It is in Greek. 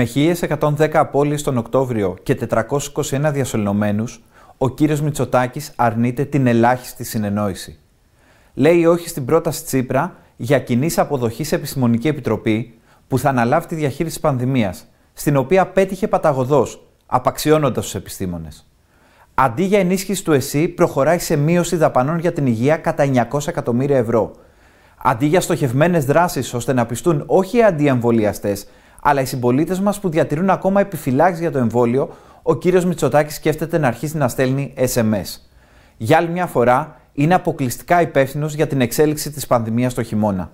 Με 1.110 απώλειες τον Οκτώβριο και 421 διασωληνωμένους, ο κύριος Μητσοτάκης αρνείται την ελάχιστη συνεννόηση. Λέει όχι στην πρόταση Τσίπρα για κοινής αποδοχής σε επιστημονική επιτροπή που θα αναλάβει τη διαχείριση πανδημίας, στην οποία πέτυχε παταγωδός, απαξιώνοντας τους επιστήμονες. Αντί για ενίσχυση του ΕΣΥ, προχωράει σε μείωση δαπανών για την υγεία κατά 900 εκατομμύρια ευρώ. Αντί για στοχευμένες δράσεις ώστε να πιστούν όχι οι αντιεμβολιαστές αλλά οι συμπολίτες μας που διατηρούν ακόμα επιφυλάξεις για το εμβόλιο, ο κύριος Μητσοτάκης σκέφτεται να αρχίσει να στέλνει SMS. Για άλλη μια φορά, είναι αποκλειστικά υπεύθυνος για την εξέλιξη της πανδημίας το χειμώνα.